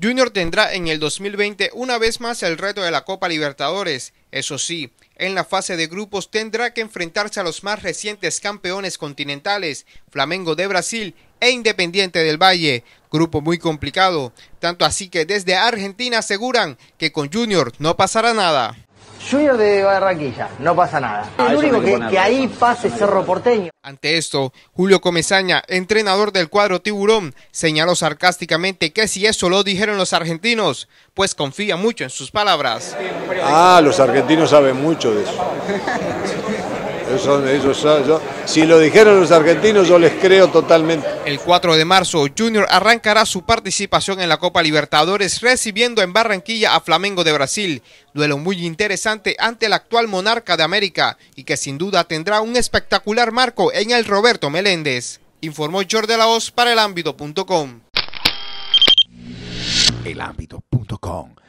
Junior tendrá en el 2020 una vez más el reto de la Copa Libertadores. Eso sí, en la fase de grupos tendrá que enfrentarse a los más recientes campeones continentales, Flamengo de Brasil e Independiente del Valle. Grupo muy complicado, tanto así que desde Argentina aseguran que con Junior no pasará nada. Junior de Barranquilla, no pasa nada. Ah, el único que, que, ahí pase Cerro Porteño. Ante esto, Julio Comezaña, entrenador del cuadro Tiburón, señaló sarcásticamente que si eso lo dijeron los argentinos, pues confía mucho en sus palabras. Ah, los argentinos saben mucho de eso si lo dijeron los argentinos, yo les creo totalmente. El 4 de marzo, Junior arrancará su participación en la Copa Libertadores recibiendo en Barranquilla a Flamengo de Brasil. Duelo muy interesante ante el actual monarca de América y que sin duda tendrá un espectacular marco en el Roberto Meléndez. Informó Jordi de para el El